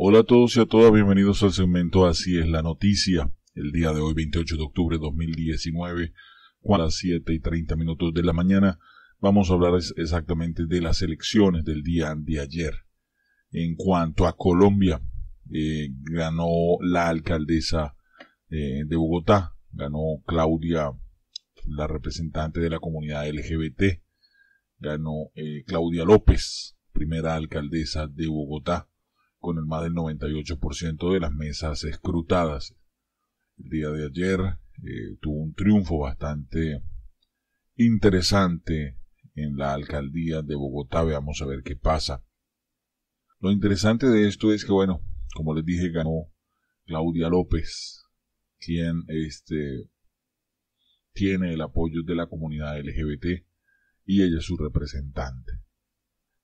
Hola a todos y a todas, bienvenidos al segmento Así es la noticia. El día de hoy, 28 de octubre de 2019, a las 7 y 30 minutos de la mañana, vamos a hablar exactamente de las elecciones del día de ayer. En cuanto a Colombia, eh, ganó la alcaldesa eh, de Bogotá, ganó Claudia, la representante de la comunidad LGBT, ganó eh, Claudia López, primera alcaldesa de Bogotá con el más del 98% de las mesas escrutadas. El día de ayer eh, tuvo un triunfo bastante interesante en la alcaldía de Bogotá. Veamos a ver qué pasa. Lo interesante de esto es que, bueno, como les dije, ganó Claudia López, quien este, tiene el apoyo de la comunidad LGBT y ella es su representante.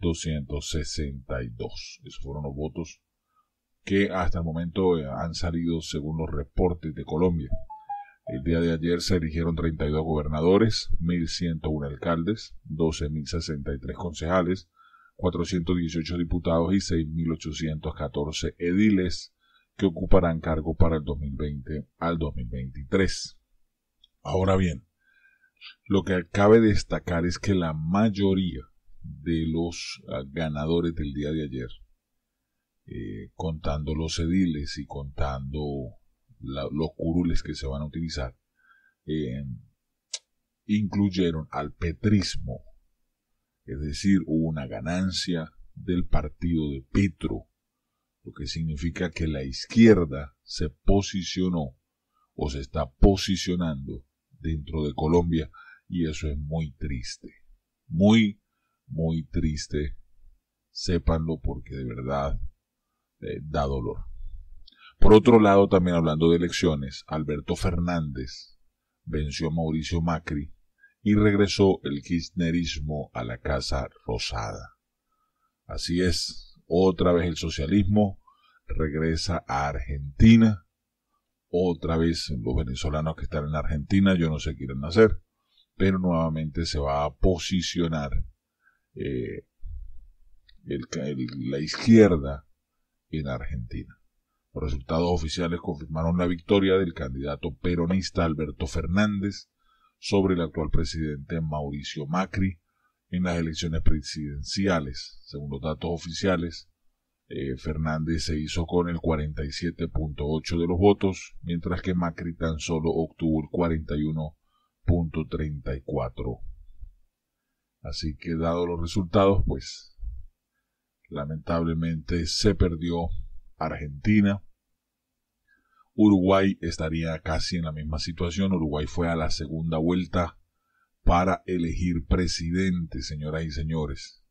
262. Esos fueron los votos que hasta el momento eh, han salido según los reportes de Colombia. El día de ayer se eligieron 32 gobernadores, 1.101 alcaldes, 12.063 concejales, 418 diputados y 6.814 ediles que ocuparán cargo para el 2020 al 2023. Ahora bien, lo que cabe destacar es que la mayoría de los ah, ganadores del día de ayer, eh, contando los ediles y contando los curules que se van a utilizar, eh, incluyeron al petrismo, es decir, hubo una ganancia del partido de Petro, lo que significa que la izquierda se posicionó o se está posicionando dentro de Colombia y eso es muy triste, muy muy triste, sépanlo porque de verdad eh, da dolor. Por otro lado, también hablando de elecciones, Alberto Fernández venció a Mauricio Macri y regresó el kirchnerismo a la Casa Rosada. Así es, otra vez el socialismo regresa a Argentina, otra vez los venezolanos que están en Argentina, yo no sé qué a hacer, pero nuevamente se va a posicionar eh, la izquierda en Argentina. Los resultados oficiales confirmaron la victoria del candidato peronista Alberto Fernández sobre el actual presidente Mauricio Macri en las elecciones presidenciales. Según los datos oficiales, eh, Fernández se hizo con el 47.8 de los votos, mientras que Macri tan solo obtuvo el 41.34 Así que dado los resultados, pues lamentablemente se perdió Argentina. Uruguay estaría casi en la misma situación. Uruguay fue a la segunda vuelta para elegir presidente, señoras y señores.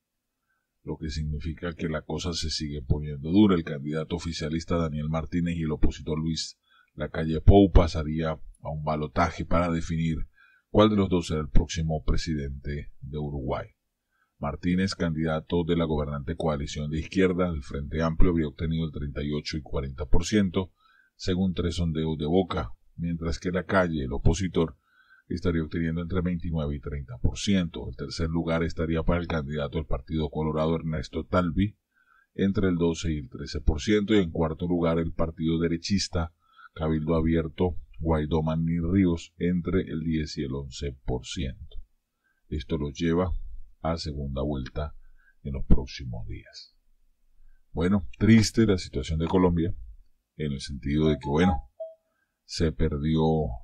Lo que significa que la cosa se sigue poniendo dura. El candidato oficialista Daniel Martínez y el opositor Luis Lacalle Pou pasaría a un balotaje para definir cuál de los dos será el próximo presidente de Uruguay. Martínez, candidato de la gobernante coalición de izquierda del Frente Amplio, había obtenido el 38 y 40%, según tres sondeos de Boca, mientras que la calle, el opositor, estaría obteniendo entre 29 y 30%. El tercer lugar estaría para el candidato del Partido Colorado, Ernesto Talvi, entre el 12 y el 13%, y en cuarto lugar el Partido Derechista, Cabildo Abierto, Guaidó, ni Ríos entre el 10 y el 11%. Esto los lleva a segunda vuelta en los próximos días. Bueno, triste la situación de Colombia, en el sentido de que, bueno, se perdió,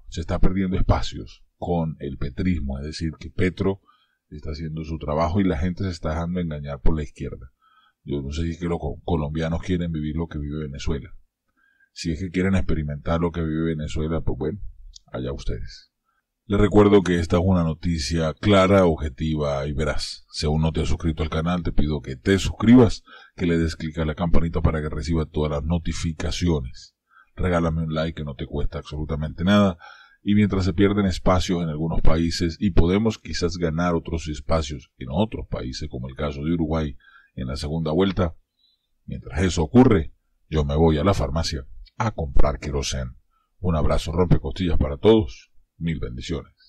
se está perdiendo espacios con el petrismo, es decir, que Petro está haciendo su trabajo y la gente se está dejando engañar por la izquierda. Yo no sé si es que los colombianos quieren vivir lo que vive Venezuela. Si es que quieren experimentar lo que vive Venezuela, pues bueno, allá ustedes. Les recuerdo que esta es una noticia clara, objetiva y veraz. Si aún no te has suscrito al canal, te pido que te suscribas, que le des clic a la campanita para que reciba todas las notificaciones. Regálame un like que no te cuesta absolutamente nada. Y mientras se pierden espacios en algunos países y podemos quizás ganar otros espacios en otros países, como el caso de Uruguay en la segunda vuelta, mientras eso ocurre, yo me voy a la farmacia a comprar Querosen. Un abrazo, rompe costillas para todos. Mil bendiciones.